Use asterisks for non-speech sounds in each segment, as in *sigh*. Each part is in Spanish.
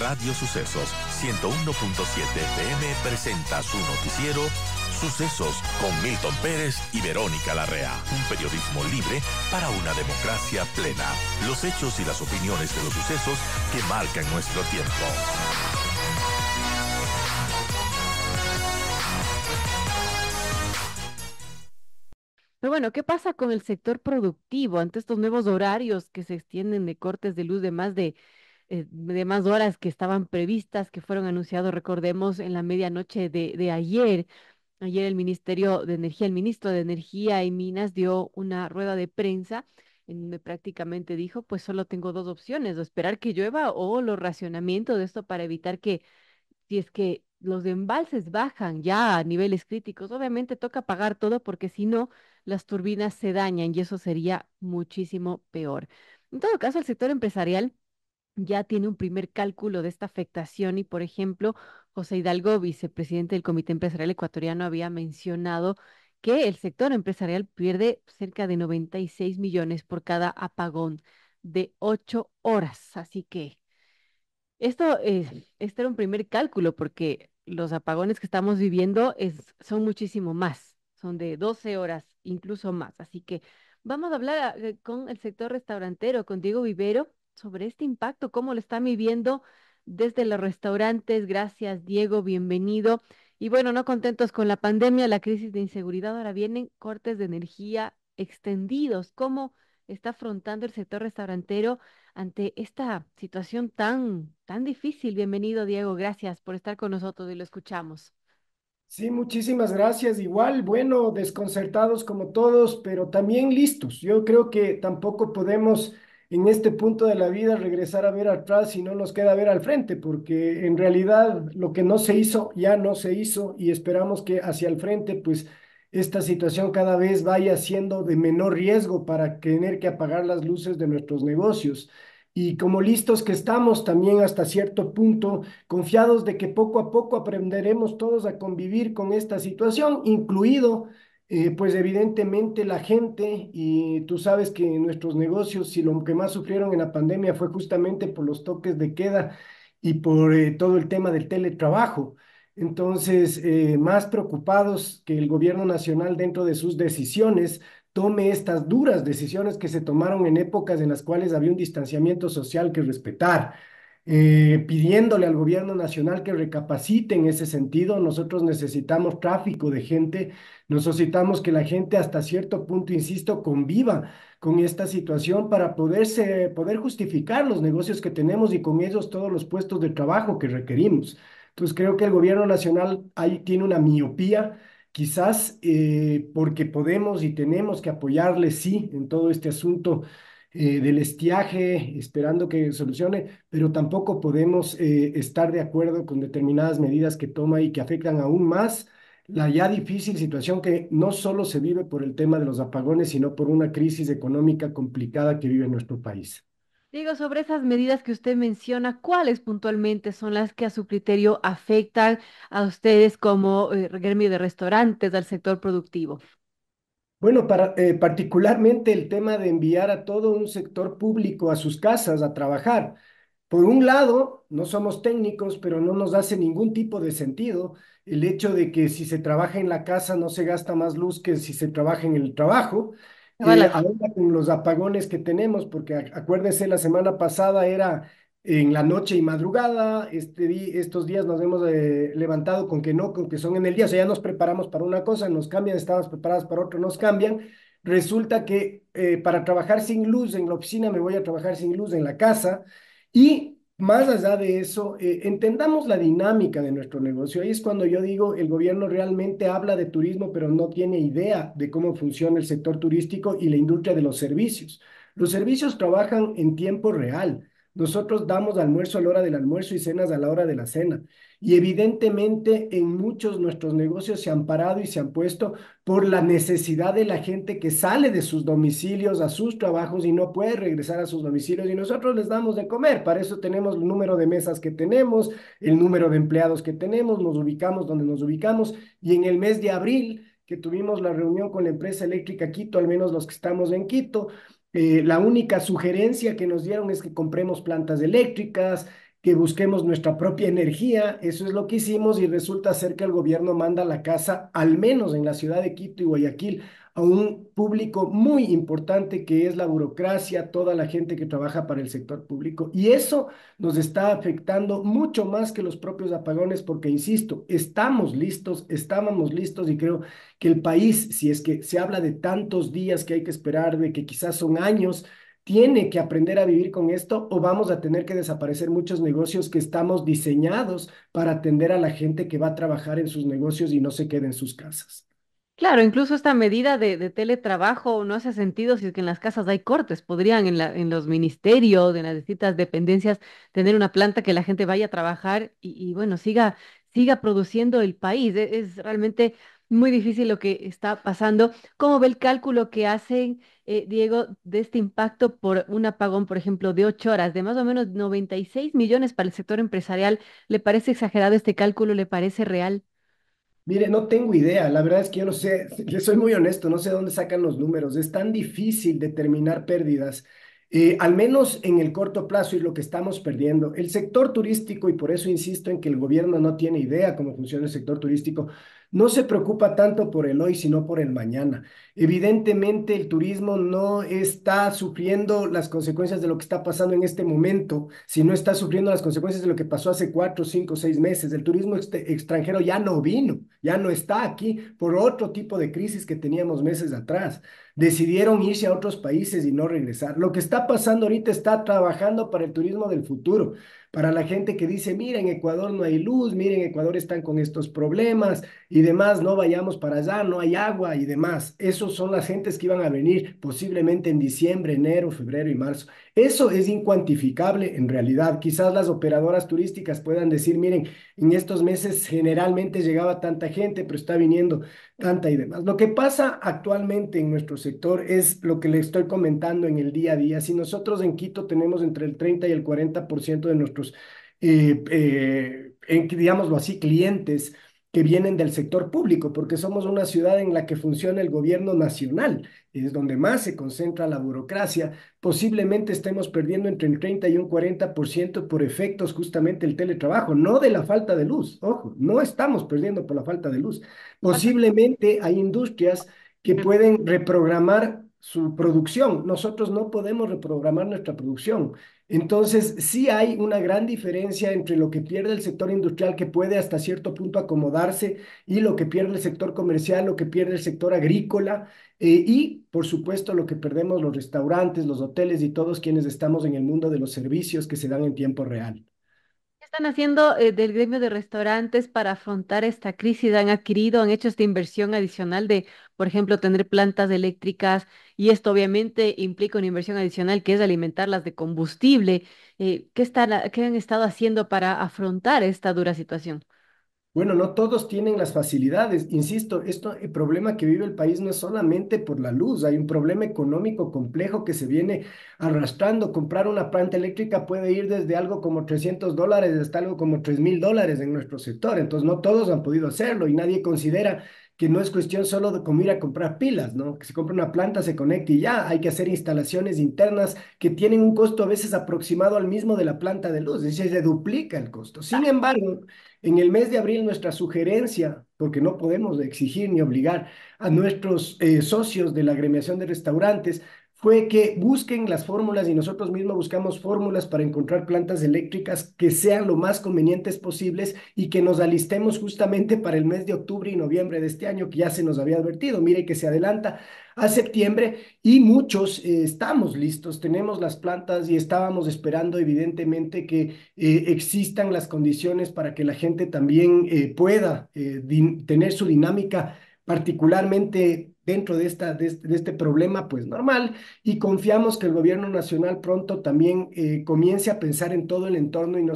Radio Sucesos 101.7 FM presenta su noticiero Sucesos con Milton Pérez y Verónica Larrea. Un periodismo libre para una democracia plena. Los hechos y las opiniones de los sucesos que marcan nuestro tiempo. Pero bueno, ¿qué pasa con el sector productivo ante estos nuevos horarios que se extienden de cortes de luz de más de eh, de más horas que estaban previstas, que fueron anunciados, recordemos, en la medianoche de, de ayer. Ayer el Ministerio de Energía, el ministro de Energía y Minas dio una rueda de prensa en donde prácticamente dijo, pues solo tengo dos opciones, o esperar que llueva o los racionamientos de esto para evitar que, si es que los embalses bajan ya a niveles críticos, obviamente toca pagar todo porque si no, las turbinas se dañan y eso sería muchísimo peor. En todo caso, el sector empresarial ya tiene un primer cálculo de esta afectación y, por ejemplo, José Hidalgo, vicepresidente del Comité Empresarial Ecuatoriano, había mencionado que el sector empresarial pierde cerca de 96 millones por cada apagón de ocho horas. Así que esto, es eh, este era un primer cálculo porque los apagones que estamos viviendo son muchísimo más, son de 12 horas, incluso más. Así que vamos a hablar eh, con el sector restaurantero, con Diego Vivero, sobre este impacto, cómo lo están viviendo desde los restaurantes. Gracias, Diego, bienvenido. Y bueno, no contentos con la pandemia, la crisis de inseguridad, ahora vienen cortes de energía extendidos. ¿Cómo está afrontando el sector restaurantero ante esta situación tan, tan difícil? Bienvenido, Diego, gracias por estar con nosotros y lo escuchamos. Sí, muchísimas gracias. Igual, bueno, desconcertados como todos, pero también listos. Yo creo que tampoco podemos en este punto de la vida regresar a ver atrás y no nos queda ver al frente, porque en realidad lo que no se hizo ya no se hizo y esperamos que hacia el frente, pues esta situación cada vez vaya siendo de menor riesgo para tener que apagar las luces de nuestros negocios. Y como listos que estamos también hasta cierto punto, confiados de que poco a poco aprenderemos todos a convivir con esta situación, incluido eh, pues evidentemente la gente, y tú sabes que nuestros negocios, si lo que más sufrieron en la pandemia fue justamente por los toques de queda y por eh, todo el tema del teletrabajo. Entonces, eh, más preocupados que el gobierno nacional dentro de sus decisiones tome estas duras decisiones que se tomaron en épocas en las cuales había un distanciamiento social que respetar. Eh, pidiéndole al gobierno nacional que recapacite en ese sentido. Nosotros necesitamos tráfico de gente, necesitamos que la gente hasta cierto punto, insisto, conviva con esta situación para poderse, poder justificar los negocios que tenemos y con ellos todos los puestos de trabajo que requerimos. Entonces creo que el gobierno nacional ahí tiene una miopía quizás eh, porque podemos y tenemos que apoyarle, sí, en todo este asunto eh, del estiaje, esperando que solucione, pero tampoco podemos eh, estar de acuerdo con determinadas medidas que toma y que afectan aún más la ya difícil situación que no solo se vive por el tema de los apagones, sino por una crisis económica complicada que vive nuestro país. Diego, sobre esas medidas que usted menciona, ¿cuáles puntualmente son las que a su criterio afectan a ustedes como eh, gremio de restaurantes, del sector productivo? Bueno, eh, particularmente el tema de enviar a todo un sector público a sus casas a trabajar. Por un lado, no somos técnicos, pero no nos hace ningún tipo de sentido el hecho de que si se trabaja en la casa no se gasta más luz que si se trabaja en el trabajo. Eh, ahora con los apagones que tenemos, porque acuérdese la semana pasada era en la noche y madrugada, este, estos días nos hemos eh, levantado con que no, con que son en el día, o sea, ya nos preparamos para una cosa, nos cambian, estamos preparados para otro, nos cambian. Resulta que eh, para trabajar sin luz en la oficina me voy a trabajar sin luz en la casa y más allá de eso, eh, entendamos la dinámica de nuestro negocio. Ahí es cuando yo digo, el gobierno realmente habla de turismo, pero no tiene idea de cómo funciona el sector turístico y la industria de los servicios. Los servicios trabajan en tiempo real. Nosotros damos almuerzo a la hora del almuerzo y cenas a la hora de la cena. Y evidentemente en muchos nuestros negocios se han parado y se han puesto por la necesidad de la gente que sale de sus domicilios a sus trabajos y no puede regresar a sus domicilios y nosotros les damos de comer. Para eso tenemos el número de mesas que tenemos, el número de empleados que tenemos, nos ubicamos donde nos ubicamos y en el mes de abril que tuvimos la reunión con la empresa eléctrica Quito, al menos los que estamos en Quito, eh, la única sugerencia que nos dieron es que compremos plantas eléctricas, que busquemos nuestra propia energía, eso es lo que hicimos y resulta ser que el gobierno manda la casa, al menos en la ciudad de Quito y Guayaquil, a un público muy importante que es la burocracia, toda la gente que trabaja para el sector público. Y eso nos está afectando mucho más que los propios apagones, porque, insisto, estamos listos, estábamos listos y creo que el país, si es que se habla de tantos días que hay que esperar, de que quizás son años, tiene que aprender a vivir con esto o vamos a tener que desaparecer muchos negocios que estamos diseñados para atender a la gente que va a trabajar en sus negocios y no se quede en sus casas. Claro, incluso esta medida de, teletrabajo no hace sentido si es que en las casas hay cortes. Podrían en, los ministerios, en las distintas dependencias, tener una planta que la gente vaya a trabajar y, bueno, siga, siga produciendo el país. E, es realmente muy difícil lo que está pasando. ¿Cómo ve el cálculo que hacen, eh, Diego, de este impacto por un apagón, por ejemplo, de ocho horas, de más o menos 96 millones para el sector empresarial? ¿Le parece exagerado este cálculo? ¿Le parece real? Mire, no tengo idea. La verdad es que yo no sé, *laughs* yo soy muy honesto, no sé dónde sacan los números. Es tan difícil determinar pérdidas. Eh, al menos en el corto plazo y lo que estamos perdiendo. El sector turístico, y por eso insisto en que el gobierno no tiene idea cómo funciona el sector turístico, no se preocupa tanto por el hoy, sino por el mañana. Evidentemente, el turismo no está sufriendo las consecuencias de lo que está pasando en este momento, sino está sufriendo las consecuencias de lo que pasó hace cuatro, cinco, seis meses. El turismo este, extranjero ya no vino, ya no está aquí por otro tipo de crisis que teníamos meses atrás. Decidieron irse a otros países y no regresar. Lo que está pasando ahorita está trabajando para el turismo del futuro para la gente que dice, mira, en Ecuador no hay luz, miren, Ecuador están con estos problemas y demás, no vayamos para allá, no hay agua y demás. Esos son las gentes que iban a venir posiblemente en diciembre, enero, febrero y marzo. Eso es incuantificable en realidad. Quizás las operadoras turísticas puedan decir, miren, en estos meses generalmente llegaba tanta gente, pero está viniendo tanta y demás. Lo que pasa actualmente en nuestro sector es lo que le estoy comentando en el día a día. Si nosotros en Quito tenemos entre el 30 y el 40% de nuestros, eh, eh, digámoslo así, clientes que vienen del sector público, porque somos una ciudad en la que funciona el gobierno nacional, es donde más se concentra la burocracia. Posiblemente estemos perdiendo entre el 30 y un 40% por efectos justamente el teletrabajo, no de la falta de luz, ojo, no estamos perdiendo por la falta de luz. Posiblemente hay industrias que pueden reprogramar su producción. Nosotros no podemos reprogramar nuestra producción. Entonces, sí hay una gran diferencia entre lo que pierde el sector industrial, que puede hasta cierto punto acomodarse, y lo que pierde el sector comercial, lo que pierde el sector agrícola, eh, y por supuesto lo que perdemos los restaurantes, los hoteles y todos quienes estamos en el mundo de los servicios que se dan en tiempo real están haciendo eh, del gremio de restaurantes para afrontar esta crisis? ¿Han adquirido, han hecho esta inversión adicional de, por ejemplo, tener plantas eléctricas? Y esto obviamente implica una inversión adicional que es alimentarlas de combustible. Eh, ¿qué, están, ¿Qué han estado haciendo para afrontar esta dura situación? Bueno, no todos tienen las facilidades. Insisto, esto, el problema que vive el país no es solamente por la luz, hay un problema económico complejo que se viene arrastrando. Comprar una planta eléctrica puede ir desde algo como 300 dólares hasta algo como 3 mil dólares en nuestro sector. Entonces, no todos han podido hacerlo y nadie considera que no es cuestión solo de comer ir a comprar pilas, ¿no? Que se compra una planta, se conecte y ya, hay que hacer instalaciones internas que tienen un costo a veces aproximado al mismo de la planta de luz, es decir, se duplica el costo. Sin ah. embargo, en el mes de abril nuestra sugerencia, porque no podemos exigir ni obligar a nuestros eh, socios de la agremiación de restaurantes fue que busquen las fórmulas y nosotros mismos buscamos fórmulas para encontrar plantas eléctricas que sean lo más convenientes posibles y que nos alistemos justamente para el mes de octubre y noviembre de este año que ya se nos había advertido. Mire que se adelanta a septiembre y muchos eh, estamos listos, tenemos las plantas y estábamos esperando evidentemente que eh, existan las condiciones para que la gente también eh, pueda tener su dinámica particularmente dentro de, esta, este, de este, problema, pues normal, y confiamos que el gobierno nacional pronto también eh, comience a pensar en todo el entorno y no,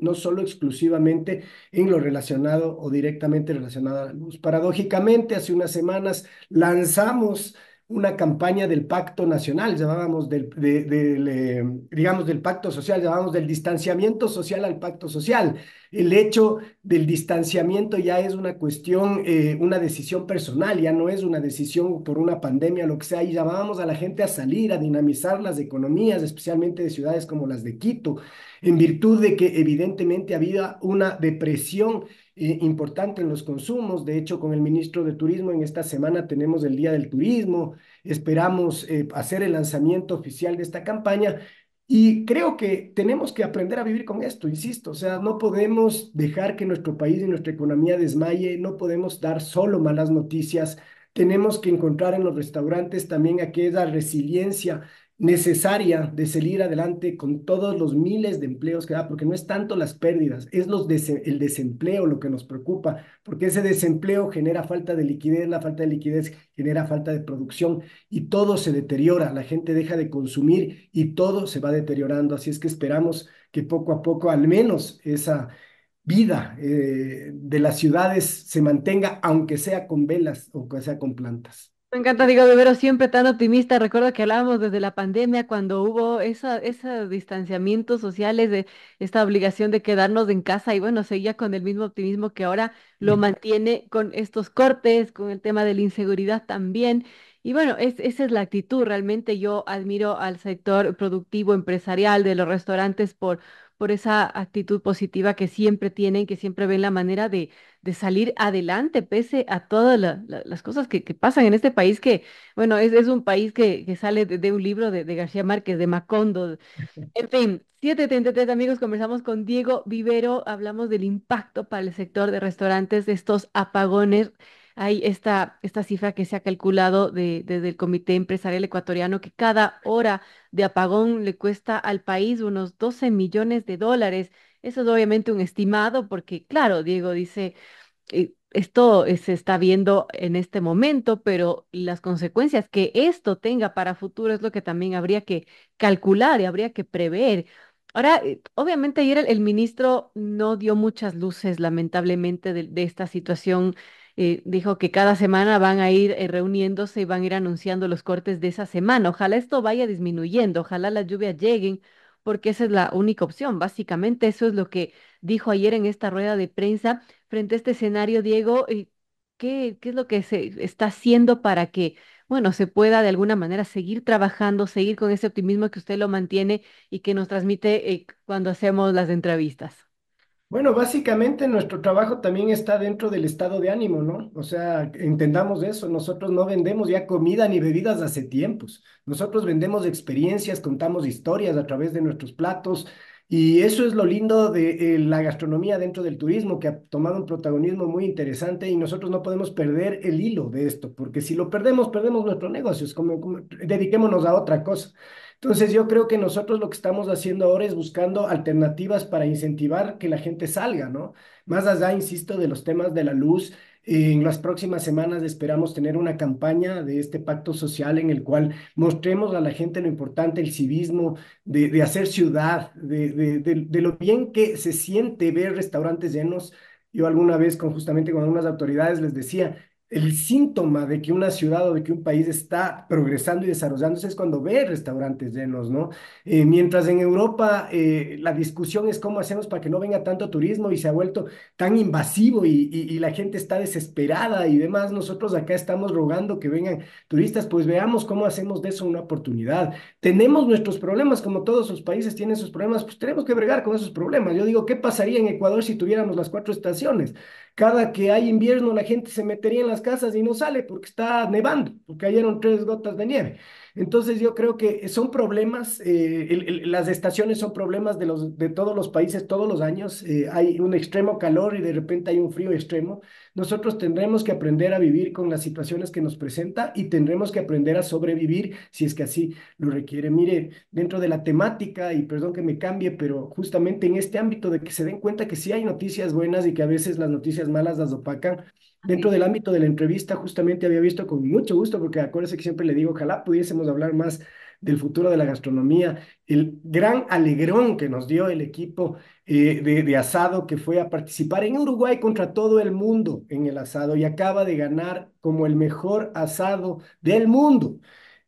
no solo exclusivamente en lo relacionado o directamente relacionado a la luz. Paradójicamente, hace unas semanas lanzamos una campaña del pacto nacional, llamábamos del, eh, digamos, del pacto social, llamábamos del distanciamiento social al pacto social. El hecho del distanciamiento ya es una cuestión, eh, una decisión personal, ya no es una decisión por una pandemia, lo que sea, y llamábamos a la gente a salir, a dinamizar las economías, especialmente de ciudades como las de Quito, en virtud de que evidentemente había una depresión eh, importante en los consumos. De hecho, con el ministro de Turismo en esta semana tenemos el Día del Turismo. Esperamos eh, hacer el lanzamiento oficial de esta campaña. Y creo que tenemos que aprender a vivir con esto, insisto, o sea, no podemos dejar que nuestro país y nuestra economía desmaye, no podemos dar solo malas noticias, tenemos que encontrar en los restaurantes también aquella resiliencia necesaria de salir adelante con todos los miles de empleos que da, porque no es tanto las pérdidas, es los el desempleo lo que nos preocupa, porque ese desempleo genera falta de liquidez, la falta de liquidez genera falta de producción y todo se deteriora, la gente deja de consumir y todo se va deteriorando, así es que esperamos que poco a poco al menos esa vida eh, de las ciudades se mantenga, aunque sea con velas o que sea con plantas. Me encanta, digo, de veros siempre tan optimista. Recuerdo que hablábamos desde la pandemia cuando hubo esos distanciamientos sociales de esta obligación de quedarnos en casa y bueno, seguía con el mismo optimismo que ahora lo mantiene con estos cortes, con el tema de la inseguridad también. Y bueno, es, esa es la actitud. Realmente yo admiro al sector productivo, empresarial de los restaurantes por por esa actitud positiva que siempre tienen, que siempre ven la manera de, de salir adelante, pese a todas las cosas que, pasan en este país, que, bueno, es, es un país que, sale de, un libro de, de, García Márquez, de Macondo. En fin, 733 amigos, conversamos con Diego Vivero, hablamos del impacto para el sector de restaurantes de estos apagones hay esta, esta cifra que se ha calculado de, desde el Comité Empresarial Ecuatoriano que cada hora de apagón le cuesta al país unos 12 millones de dólares. Eso es obviamente un estimado porque, claro, Diego dice, eh, esto eh, se está viendo en este momento, pero las consecuencias que esto tenga para futuro es lo que también habría que calcular y habría que prever. Ahora, eh, obviamente ayer el, ministro no dio muchas luces, lamentablemente, de esta situación eh, dijo que cada semana van a ir eh, reuniéndose y van a ir anunciando los cortes de esa semana. Ojalá esto vaya disminuyendo, ojalá las lluvias lleguen, porque esa es la única opción. Básicamente eso es lo que dijo ayer en esta rueda de prensa frente a este escenario, Diego. ¿Qué, qué es lo que se está haciendo para que bueno, se pueda de alguna manera seguir trabajando, seguir con ese optimismo que usted lo mantiene y que nos transmite eh, cuando hacemos las entrevistas. Bueno, básicamente nuestro trabajo también está dentro del estado de ánimo, ¿no? O sea, entendamos eso, nosotros no vendemos ya comida ni bebidas hace tiempos, nosotros vendemos experiencias, contamos historias a través de nuestros platos y eso es lo lindo de eh, la gastronomía dentro del turismo, que ha tomado un protagonismo muy interesante y nosotros no podemos perder el hilo de esto, porque si lo perdemos, perdemos nuestros negocios, como dediquémonos a otra cosa. Entonces yo creo que nosotros lo que estamos haciendo ahora es buscando alternativas para incentivar que la gente salga, ¿no? Más allá, insisto, de los temas de la luz, en las próximas semanas esperamos tener una campaña de este pacto social en el cual mostremos a la gente lo importante, el civismo, de, hacer ciudad, de, lo bien que se siente ver restaurantes llenos. Yo alguna vez con, justamente con algunas autoridades les decía, el síntoma de que una ciudad o de que un país está progresando y desarrollándose es cuando ve restaurantes llenos, ¿no? Eh, mientras en Europa eh, la discusión es cómo hacemos para que no venga tanto turismo y se ha vuelto tan invasivo y, y, la gente está desesperada y demás, nosotros acá estamos rogando que vengan turistas, pues veamos cómo hacemos de eso una oportunidad. Tenemos nuestros problemas, como todos los países tienen sus problemas, pues tenemos que bregar con esos problemas. Yo digo, ¿qué pasaría en Ecuador si tuviéramos las cuatro estaciones? Cada que hay invierno la gente se metería en las casas y no sale porque está nevando, porque cayeron tres gotas de nieve. Entonces yo creo que son problemas, eh, las estaciones son problemas de, los, de todos los países todos los años. Eh, hay un extremo calor y de repente hay un frío extremo. Nosotros tendremos que aprender a vivir con las situaciones que nos presenta y tendremos que aprender a sobrevivir si es que así lo requiere. Mire, dentro de la temática, y perdón que me cambie, pero justamente en este ámbito de que se den cuenta que sí hay noticias buenas y que a veces las noticias malas las opacan. Dentro del ámbito de la entrevista, justamente había visto con mucho gusto, porque acuérdense que siempre le digo, ojalá pudiésemos de hablar más del futuro de la gastronomía, el gran alegrón que nos dio el equipo eh, de, asado que fue a participar en Uruguay contra todo el mundo en el asado y acaba de ganar como el mejor asado del mundo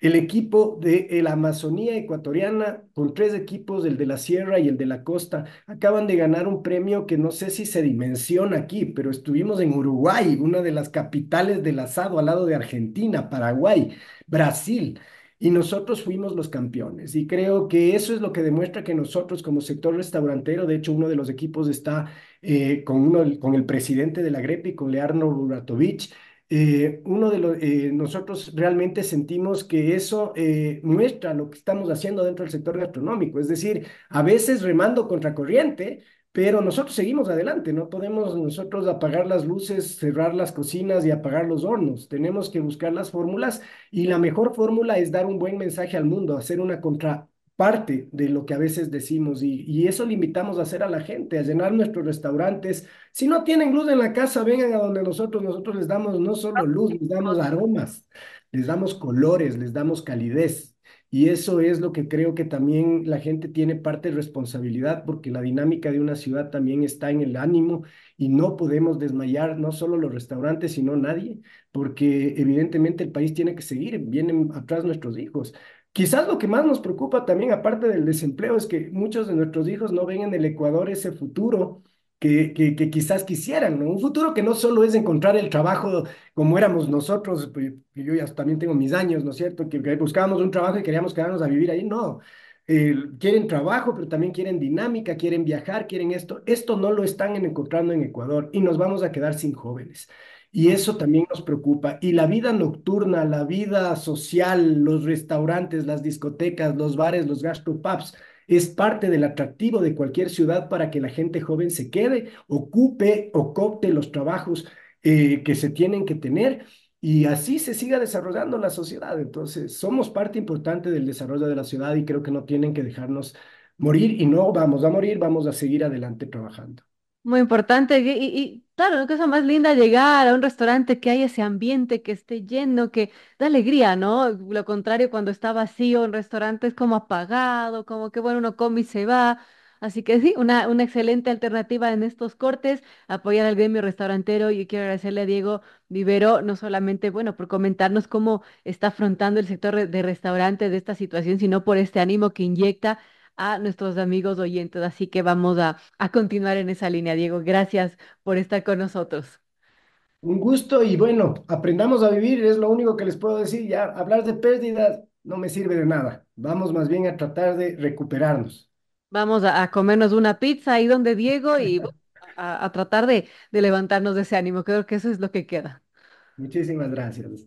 el equipo de eh, la Amazonía ecuatoriana, con tres equipos, el de la Sierra y el de la Costa, acaban de ganar un premio que no sé si se dimensiona aquí, pero estuvimos en Uruguay, una de las capitales del asado al lado de Argentina, Paraguay, Brasil. Y nosotros fuimos los campeones. Y creo que eso es lo que demuestra que nosotros como sector restaurantero, de hecho uno de los equipos está eh, con, con el presidente de la Grepi, con Learno Buratovich, eh, uno de eh, nosotros realmente sentimos que eso eh, muestra lo que estamos haciendo dentro del sector gastronómico, es decir, a veces remando contra corriente, pero nosotros seguimos adelante, no podemos nosotros apagar las luces, cerrar las cocinas y apagar los hornos. Tenemos que buscar las fórmulas y la mejor fórmula es dar un buen mensaje al mundo, hacer una contra parte de lo que a veces decimos y, eso eso invitamos a hacer a la gente, a llenar nuestros restaurantes. Si no tienen luz en la casa, vengan a donde nosotros, nosotros les damos no solo luz, les damos aromas, les damos colores, les damos calidez. Y eso es lo que creo que también la gente tiene parte de responsabilidad, porque la dinámica de una ciudad también está en el ánimo y no podemos desmayar no solo los restaurantes, sino nadie, porque evidentemente el país tiene que seguir, vienen atrás nuestros hijos. Quizás lo que más nos preocupa también, aparte del desempleo, es que muchos de nuestros hijos no ven en el Ecuador ese futuro que, quizás quisieran, ¿no? Un futuro que no solo es encontrar el trabajo como éramos nosotros, pues, yo ya también tengo mis años, ¿no es cierto? Que, buscábamos un trabajo y queríamos quedarnos a vivir ahí, no. Eh, quieren trabajo, pero también quieren dinámica, quieren viajar, quieren esto. Esto no lo están encontrando en Ecuador y nos vamos a quedar sin jóvenes. Y eso también nos preocupa. Y la vida nocturna, la vida social, los restaurantes, las discotecas, los bares, los gastropubs, es parte del atractivo de cualquier ciudad para que la gente joven se quede, ocupe o copte los trabajos eh, que se tienen que tener y así se siga desarrollando la sociedad. Entonces, somos parte importante del desarrollo de la ciudad y creo que no tienen que dejarnos morir y no vamos a morir, vamos a seguir adelante trabajando. Muy importante. Y, y, Claro, que cosa más linda llegar a un restaurante que haya ese ambiente, que esté lleno, que da alegría, ¿no? Lo contrario, cuando está vacío, un restaurante es como apagado, como que bueno, uno come y se va. Así que sí, una, una excelente alternativa en estos cortes, apoyar al gremio restaurantero. y quiero agradecerle a Diego Vivero, no solamente, bueno, por comentarnos cómo está afrontando el sector de restaurantes de esta situación, sino por este ánimo que inyecta a nuestros amigos oyentes. Así que vamos a, a continuar en esa línea. Diego, gracias por estar con nosotros. Un gusto y bueno, aprendamos a vivir, es lo único que les puedo decir. Ya hablar de pérdidas no me sirve de nada. Vamos más bien a tratar de recuperarnos. Vamos a, comernos una pizza ahí donde Diego y *laughs* a, tratar de, de levantarnos de ese ánimo. Creo que eso es lo que queda. Muchísimas gracias.